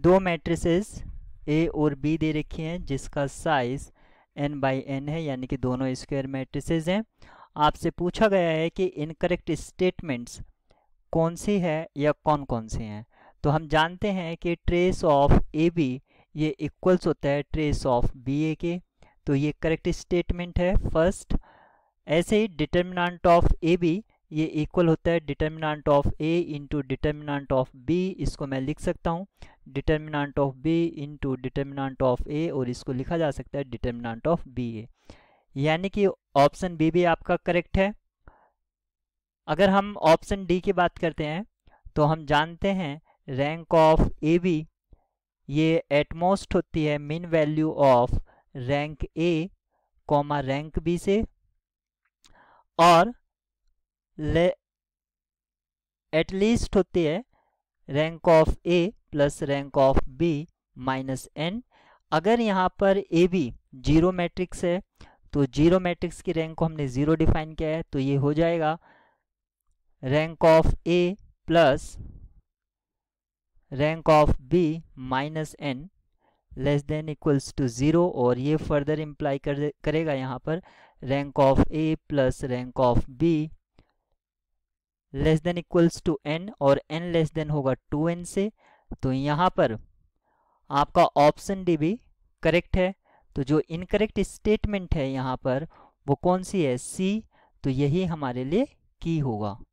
दो मैट्रिसेस ए और बी दे रखी हैं जिसका साइज एन बाई एन है यानी कि दोनों स्क्वायर मैट्रिसेस हैं आपसे पूछा गया है कि इनकरेक्ट स्टेटमेंट्स कौन सी है या कौन कौन सी हैं तो हम जानते हैं कि ट्रेस ऑफ ए बी ये इक्वल्स होता है ट्रेस ऑफ बी ए के तो ये करेक्ट स्टेटमेंट है फर्स्ट ऐसे ही डिटर्मिनाट ऑफ ए बी ये इक्वल होता है determinant of A into determinant of B इसको मैं लिख सकता हूँ determinant of B into determinant of A और इसको लिखा जा सकता है डिटर्मिनाट ऑफ बी ए यानी कि ऑप्शन बी भी आपका करेक्ट है अगर हम ऑप्शन डी की बात करते हैं तो हम जानते हैं रैंक ऑफ ए बी ये एटमोस्ट होती है min value of rank A comma rank B से और एटलीस्ट होती है rank of A plus rank of B minus N अगर यहाँ पर ए बी जीरो मैट्रिक्स है तो जीरो मैट्रिक्स की रैंक को हमने ज़ीरो डिफाइन किया है तो ये हो जाएगा rank of A plus rank of B minus N less than equals to zero और ये फर्दर इम्प्लाई कर, करेगा यहाँ पर rank of A plus rank of B less than equals to N और एन लेस देन होगा two N से तो यहाँ पर आपका ऑप्शन डी भी करेक्ट है तो जो इनकरेक्ट स्टेटमेंट है यहाँ पर वो कौन सी है सी तो यही हमारे लिए की होगा